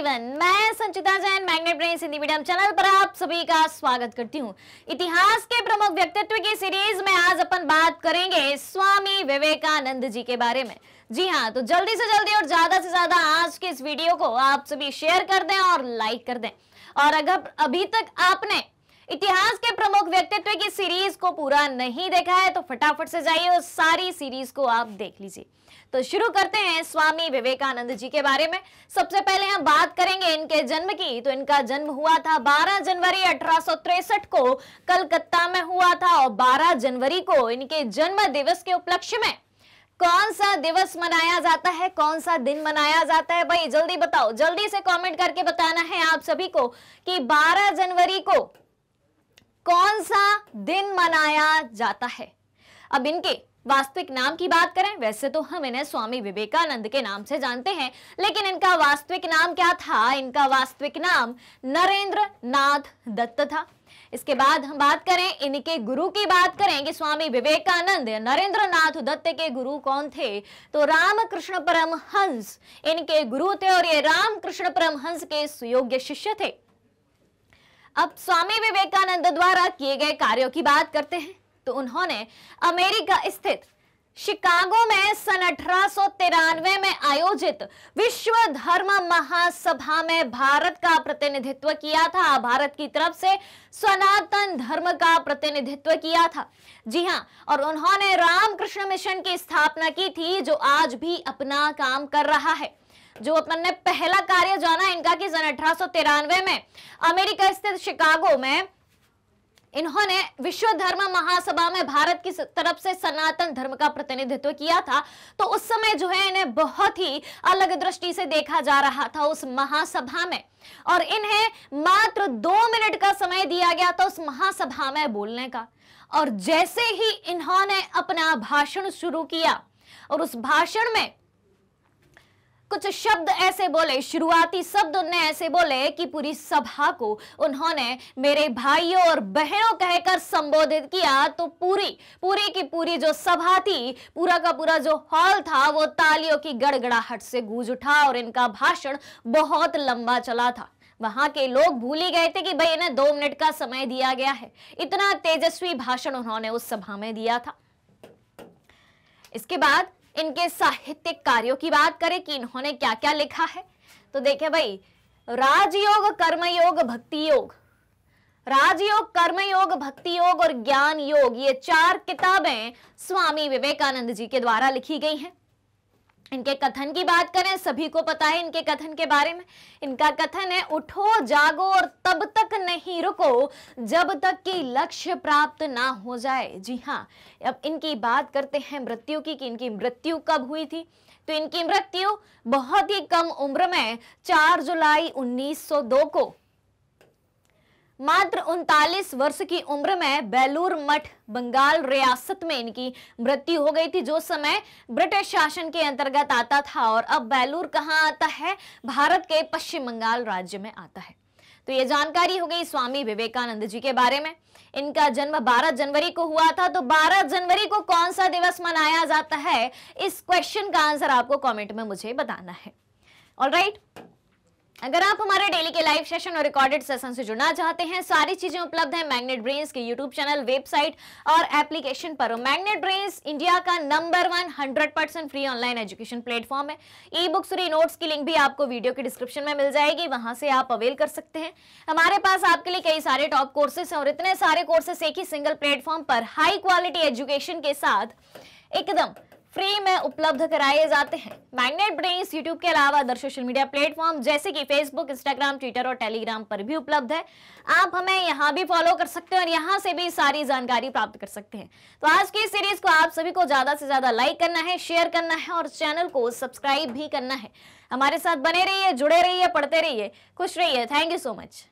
Everyone मैं Sanchita Jain Magnet Brain Hindi medium channel पर आप सभी का स्वागत करती हूं इतिहास के प्रमुख व्यक्तित्व की सीरीज में आज अपन बात करेंगे स्वामी विवेकानंद जी के बारे में जी हाँ तो जल्दी से जल्दी और ज्यादा से ज्यादा आज के इस वीडियो को आप सभी शेयर कर दें और लाइक कर दें और अगर अभी तक आपने इतिहास के प्रमुख व्यक्तित्व की सीरीज को पूरा नहीं देखा है तो फटाफट से जाइए और सारी सीरीज को आप देख लीजिए तो शुरू करते हैं स्वामी विवेकानंद जी के बारे में सबसे पहले हम बात करेंगे इनके जन्म की तो इनका जन्म हुआ था 12 जनवरी अठारह को कलकत्ता में हुआ था और 12 जनवरी को इनके जन्म दिवस के उपलक्ष्य में कौन सा दिवस मनाया जाता है कौन सा दिन मनाया जाता है भाई जल्दी बताओ जल्दी से कमेंट करके बताना है आप सभी को कि 12 जनवरी को कौन सा दिन मनाया जाता है अब इनके वास्तविक नाम की बात करें वैसे तो हम इन्हें स्वामी विवेकानंद के नाम से जानते हैं लेकिन इनका वास्तविक नाम क्या था इनका वास्तविक नाम नरेंद्र नाथ दत्त था इसके बाद हम बात करें इनके गुरु की बात करें कि स्वामी विवेकानंद नरेंद्र नाथ दत्त के गुरु कौन थे तो रामकृष्ण परमहंस इनके गुरु थे और ये रामकृष्ण परमहंस के सुयोग्य शिष्य थे अब स्वामी विवेकानंद द्वारा किए गए कार्यों की बात करते हैं तो उन्होंने अमेरिका स्थित शिकागो में सन अठारह में आयोजित विश्व धर्म महासभा में भारत का प्रतिनिधित्व किया था भारत की तरफ से सनातन धर्म का प्रतिनिधित्व किया था जी हाँ और उन्होंने रामकृष्ण मिशन की स्थापना की थी जो आज भी अपना काम कर रहा है जो अपन ने पहला कार्य जाना इनका कि सन अठारह में अमेरिका स्थित शिकागो में इन्होंने विश्व धर्म महासभा में भारत की तरफ से सनातन धर्म का प्रतिनिधित्व किया था तो उस समय जो है इन्हें बहुत ही अलग दृष्टि से देखा जा रहा था उस महासभा में और इन्हें मात्र दो मिनट का समय दिया गया था उस महासभा में बोलने का और जैसे ही इन्होंने अपना भाषण शुरू किया और उस भाषण में कुछ शब्द ऐसे बोले शुरुआती शब्द उनने ऐसे बोले कि पूरी सभा को उन्होंने मेरे भाइयों और बहनों कहकर संबोधित किया तो पूरी पूरी की पूरी जो सभा थी पूरा का पूरा जो हॉल था वो तालियों की गड़गड़ाहट से गूंज उठा और इनका भाषण बहुत लंबा चला था वहां के लोग भूल ही गए थे कि भाई इन्हें दो मिनट का समय दिया गया है इतना तेजस्वी भाषण उन्होंने उस सभा में दिया था इसके बाद इनके साहित्यिक कार्यों की बात करें कि इन्होंने क्या क्या लिखा है तो देखे भाई राजयोग कर्मयोग भक्ति योग राजयोग कर्मयोग भक्ति योग और ज्ञान योग ये चार किताबें स्वामी विवेकानंद जी के द्वारा लिखी गई हैं इनके कथन की बात करें सभी को पता है इनके कथन के बारे में इनका कथन है उठो जागो और तब तक नहीं रुको जब तक कि लक्ष्य प्राप्त ना हो जाए जी हाँ अब इनकी बात करते हैं मृत्यु की कि इनकी मृत्यु कब हुई थी तो इनकी मृत्यु बहुत ही कम उम्र में 4 जुलाई 1902 को मात्र उनतालीस वर्ष की उम्र में बेलूर मठ बंगाल रियासत में इनकी मृत्यु हो गई थी जो समय ब्रिटिश शासन के अंतर्गत आता था और अब बेलूर कहाँ आता है भारत के पश्चिम बंगाल राज्य में आता है तो ये जानकारी हो गई स्वामी विवेकानंद जी के बारे में इनका जन्म 12 जनवरी को हुआ था तो 12 जनवरी को कौन सा दिवस मनाया जाता है इस क्वेश्चन का आंसर आपको कमेंट में मुझे बताना है ऑलराइट right? अगर आप हमारे डेली के लाइव सेशन और रिकॉर्डेड सेशन से जुड़ना चाहते हैं सारी चीजें उपलब्ध है मैग्नेट ब्रेन्स के यूट्यूब चैनल वेबसाइट और एप्लीकेशन पर मैग्नेट ब्रेन्स इंडिया का number one hundred percent free online education platform है ई बुक्स और ई नोट्स की लिंक भी आपको वीडियो के डिस्क्रिप्शन में मिल जाएगी वहां से आप अवेल कर सकते हैं हमारे पास आपके लिए कई सारे टॉप कोर्सेस हैं और इतने सारे कोर्सेस एक ही सिंगल प्लेटफॉर्म पर हाई क्वालिटी एजुकेशन के साथ एकदम फ्री में उपलब्ध कराए जाते हैं मैग्नेट ब्रेन्स यूट्यूब के अलावा अदर सोशल मीडिया प्लेटफॉर्म जैसे कि फेसबुक इंस्टाग्राम ट्विटर और टेलीग्राम पर भी उपलब्ध है आप हमें यहाँ भी फॉलो कर सकते हैं और यहाँ से भी सारी जानकारी प्राप्त कर सकते हैं तो आज की सीरीज को आप सभी को ज्यादा से ज्यादा लाइक करना है शेयर करना है और चैनल को सब्सक्राइब भी करना है हमारे साथ बने रहिए जुड़े रहिए पढ़ते रहिए खुश रहिए थैंक यू सो मच